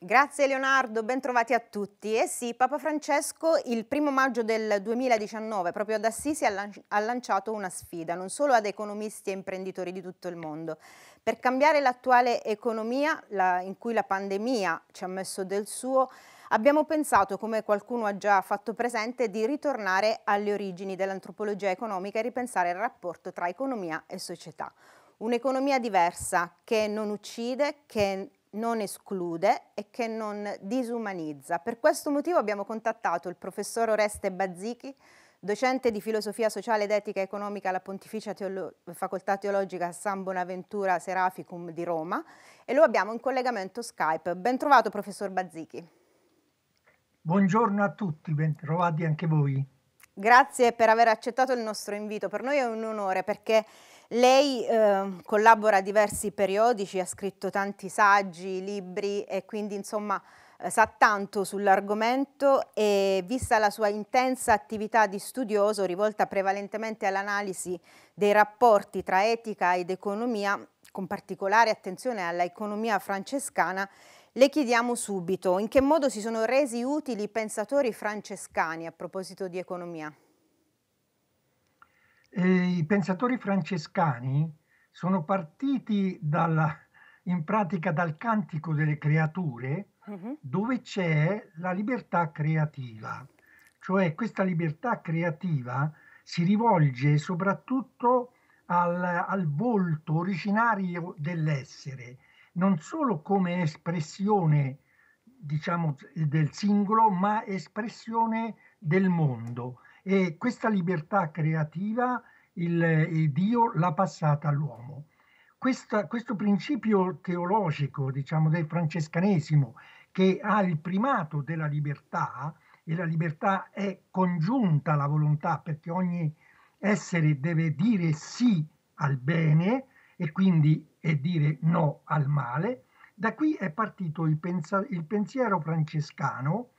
Grazie Leonardo, bentrovati a tutti. Eh sì, Papa Francesco il primo maggio del 2019 proprio ad Assisi ha lanciato una sfida non solo ad economisti e imprenditori di tutto il mondo. Per cambiare l'attuale economia la, in cui la pandemia ci ha messo del suo, abbiamo pensato, come qualcuno ha già fatto presente, di ritornare alle origini dell'antropologia economica e ripensare il rapporto tra economia e società. Un'economia diversa che non uccide, che non esclude e che non disumanizza. Per questo motivo abbiamo contattato il professor Oreste Bazzichi, docente di filosofia sociale ed etica economica alla Pontificia Teolo Facoltà Teologica San Bonaventura Seraficum di Roma e lo abbiamo in collegamento Skype. Ben trovato professor Bazzichi. Buongiorno a tutti, ben trovati anche voi. Grazie per aver accettato il nostro invito. Per noi è un onore perché lei eh, collabora a diversi periodici, ha scritto tanti saggi, libri e quindi insomma eh, sa tanto sull'argomento e vista la sua intensa attività di studioso rivolta prevalentemente all'analisi dei rapporti tra etica ed economia, con particolare attenzione alla economia francescana, le chiediamo subito in che modo si sono resi utili i pensatori francescani a proposito di economia. E I pensatori francescani sono partiti dalla, in pratica dal cantico delle creature mm-hmm. dove c'è la libertà creativa, cioè questa libertà creativa si rivolge soprattutto al, al volto originario dell'essere, non solo come espressione diciamo del singolo, ma espressione del mondo e questa libertà creativa il, il Dio l'ha passata all'uomo. Questa, questo principio teologico, diciamo, del francescanesimo, che ha il primato della libertà, e la libertà è congiunta alla volontà, perché ogni essere deve dire sì al bene e quindi e dire no al male, da qui è partito il, pensa- il pensiero francescano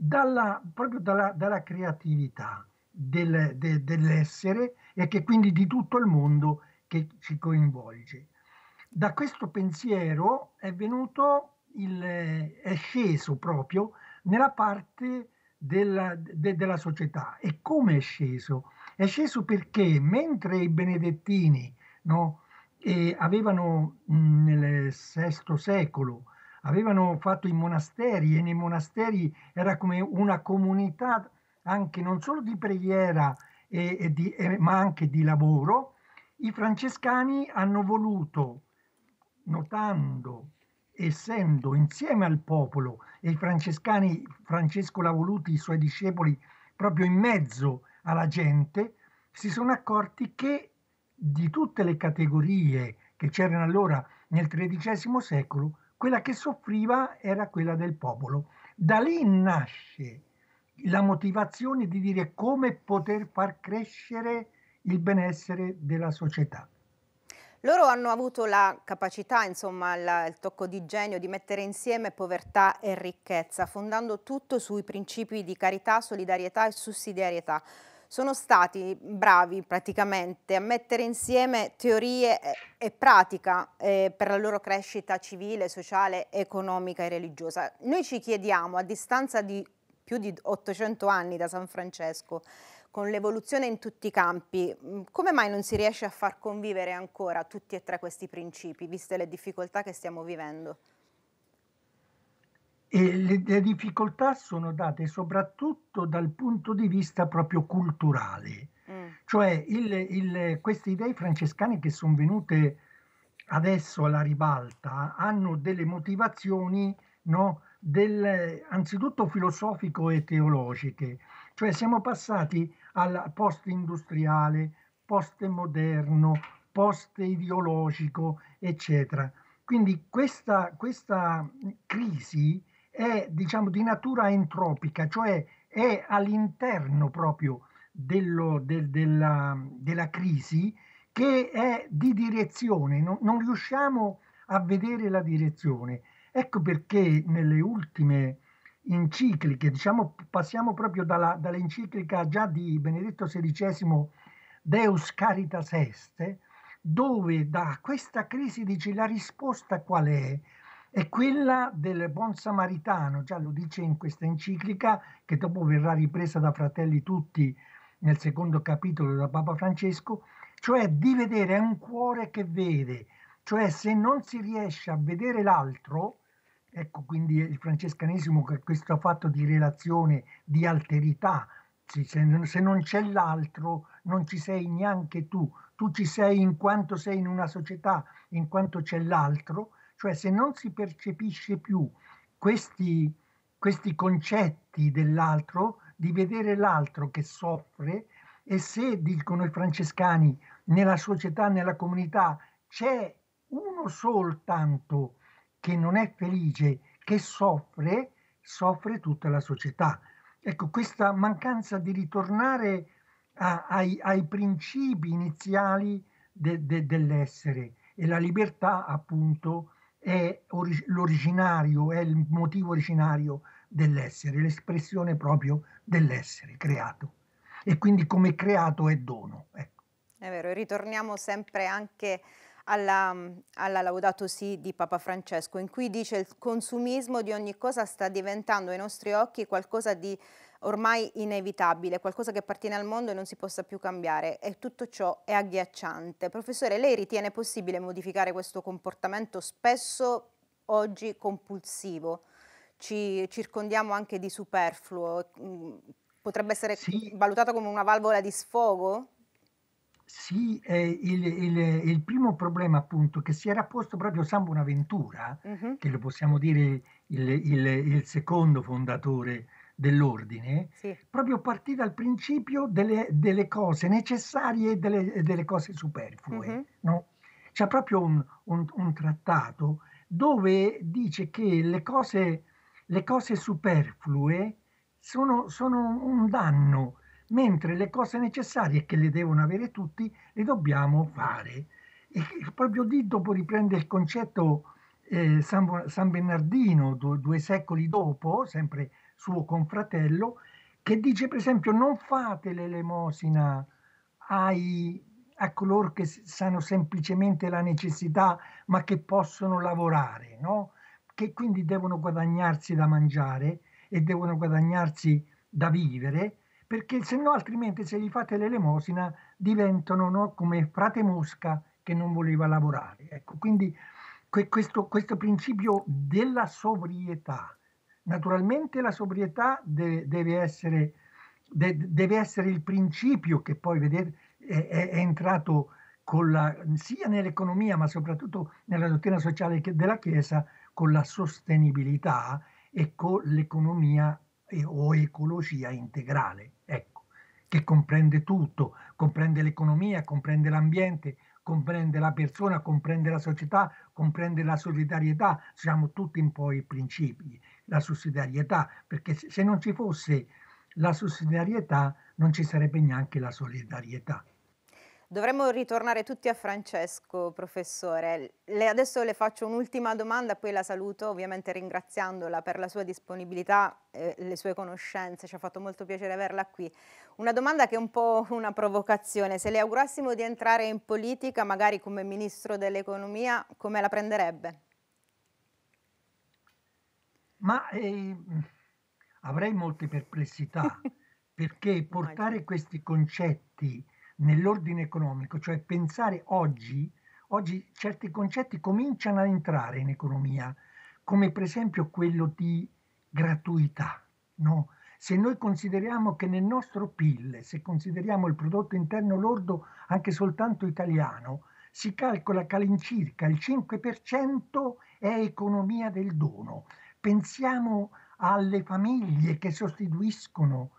dalla, proprio dalla, dalla creatività del, de, dell'essere e che quindi di tutto il mondo che ci coinvolge. Da questo pensiero è venuto il, è sceso proprio nella parte della, de, della società. E come è sceso? È sceso perché mentre i benedettini no, eh, avevano mh, nel VI secolo avevano fatto i monasteri e nei monasteri era come una comunità anche non solo di preghiera e, e di, e, ma anche di lavoro, i francescani hanno voluto, notando, essendo insieme al popolo, e i francescani, Francesco l'ha voluto, i suoi discepoli, proprio in mezzo alla gente, si sono accorti che di tutte le categorie che c'erano allora nel XIII secolo, quella che soffriva era quella del popolo. Da lì nasce la motivazione di dire come poter far crescere il benessere della società. Loro hanno avuto la capacità, insomma, la, il tocco di genio di mettere insieme povertà e ricchezza, fondando tutto sui principi di carità, solidarietà e sussidiarietà sono stati bravi praticamente a mettere insieme teorie eh, e pratica eh, per la loro crescita civile, sociale, economica e religiosa. Noi ci chiediamo, a distanza di più di 800 anni da San Francesco, con l'evoluzione in tutti i campi, mm, come mai non si riesce a far convivere ancora tutti e tre questi principi, viste le difficoltà che stiamo vivendo? E le, le difficoltà sono date soprattutto dal punto di vista proprio culturale, mm. cioè il, il, queste idee francescane che sono venute adesso alla ribalta hanno delle motivazioni no, del, anzitutto filosofico e teologiche, cioè siamo passati al post-industriale, post-moderno, post-ideologico, eccetera. Quindi questa, questa crisi è diciamo, di natura entropica, cioè è all'interno proprio dello, del, della, della, crisi che è di direzione, non, non, riusciamo a vedere la direzione. Ecco perché nelle ultime encicliche, diciamo, passiamo proprio dalla, dall'enciclica già di Benedetto XVI Deus Caritas Est, dove da questa crisi dice la risposta qual è? è quella del buon samaritano, già lo dice in questa enciclica che dopo verrà ripresa da fratelli tutti nel secondo capitolo da Papa Francesco, cioè di vedere un cuore che vede, cioè se non si riesce a vedere l'altro, ecco quindi il francescanesimo che questo ha fatto di relazione, di alterità, se non c'è l'altro non ci sei neanche tu, tu ci sei in quanto sei in una società, in quanto c'è l'altro, cioè se non si percepisce più questi, questi concetti dell'altro, di vedere l'altro che soffre e se, dicono i francescani, nella società, nella comunità c'è uno soltanto che non è felice, che soffre, soffre tutta la società. Ecco, questa mancanza di ritornare a, ai, ai, principi iniziali de, de, dell'essere e la libertà appunto è or- l'originario, è il motivo originario dell'essere, l'espressione proprio dell'essere creato. E quindi come creato è dono. Ecco. È vero, e ritorniamo sempre anche alla, alla Laudato Si di Papa Francesco, in cui dice il consumismo di ogni cosa sta diventando ai nostri occhi qualcosa di ormai inevitabile, qualcosa che appartiene al mondo e non si possa più cambiare e tutto ciò è agghiacciante. Professore, lei ritiene possibile modificare questo comportamento spesso oggi compulsivo? Ci circondiamo anche di superfluo, mm, potrebbe essere sì. valutato come una valvola di sfogo? Sì, eh, il, il, il, primo problema appunto che si era posto proprio San Bonaventura, uh -huh. che lo possiamo dire il, il secondo fondatore dell'ordine, sì. proprio partì dal principio delle, delle cose necessarie e delle, delle cose superflue. Mm-hmm. No? C'è proprio un, un, un, trattato dove dice che le cose, le cose superflue sono, sono un danno, mentre le cose necessarie che le devono avere tutti le dobbiamo fare. E proprio lì dopo riprende il concetto eh, San, San, Bernardino, due, due secoli dopo, sempre suo confratello, che dice per esempio non fate l'elemosina ai, a coloro che sanno semplicemente la necessità ma che possono lavorare, no? che quindi devono guadagnarsi da mangiare e devono guadagnarsi da vivere, perché se no altrimenti se gli fate l'elemosina diventano no, come frate mosca che non voleva lavorare. Ecco, quindi que questo, questo principio della sobrietà Naturalmente la sobrietà de- deve, essere, de- deve, essere, il principio che poi vedete, è, è, è entrato la, sia nell'economia ma soprattutto nella dottrina sociale della Chiesa con la sostenibilità e con l'economia e, o ecologia integrale, ecco, che comprende tutto, comprende l'economia, comprende l'ambiente, comprende la persona, comprende la società, comprende la solidarietà, siamo tutti un po' i principi la sussidiarietà, perché se non ci fosse la sussidiarietà non ci sarebbe neanche la solidarietà. Dovremmo ritornare tutti a Francesco, professore. Le, adesso le faccio un'ultima domanda, poi la saluto, ovviamente ringraziandola per la sua disponibilità e eh, le sue conoscenze. Ci ha fatto molto piacere averla qui. Una domanda che è un po' una provocazione. Se le augurassimo di entrare in politica, magari come ministro dell'economia, come la prenderebbe? Ma eh, avrei molte perplessità perché portare questi concetti nell'ordine economico, cioè pensare oggi, oggi certi concetti cominciano a entrare in economia, come per esempio quello di gratuità. No? Se noi consideriamo che nel nostro PIL, se consideriamo il prodotto interno lordo anche soltanto italiano, si calcola che all'incirca il 5% è economia del dono, Pensiamo alle famiglie che sostituiscono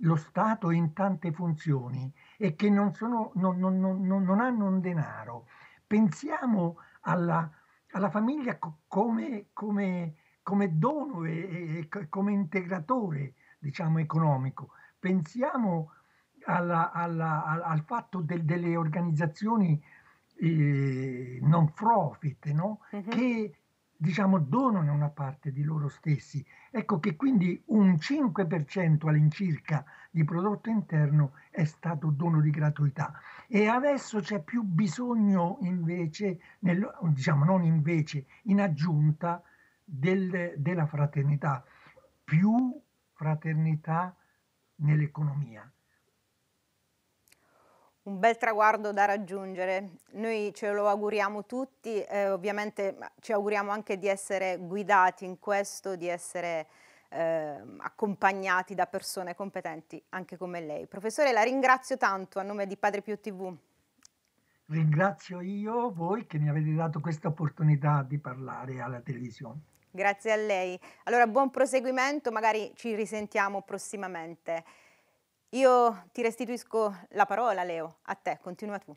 lo Stato in tante funzioni e che non, sono, non, non, non hanno un denaro. Pensiamo alla, alla famiglia come, come, come dono e, e, come integratore diciamo, economico. Pensiamo alla, alla, al fatto del, delle organizzazioni eh, non profit no? uh-huh. che diciamo, donano una parte di loro stessi. Ecco che quindi un 5% all'incirca di prodotto interno è stato dono di gratuità e adesso c'è più bisogno invece, nel, diciamo non invece, in aggiunta del, della fraternità, più fraternità nell'economia un bel traguardo da raggiungere. Noi ce lo auguriamo tutti, eh, ovviamente ci auguriamo anche di essere guidati in questo, di essere eh, accompagnati da persone competenti anche come lei. Professore, la ringrazio tanto a nome di Padre Pio TV. Ringrazio io voi che mi avete dato questa opportunità di parlare alla televisione. Grazie a lei. Allora buon proseguimento, magari ci risentiamo prossimamente. Io ti restituisco la parola, Leo, a te, continua tu.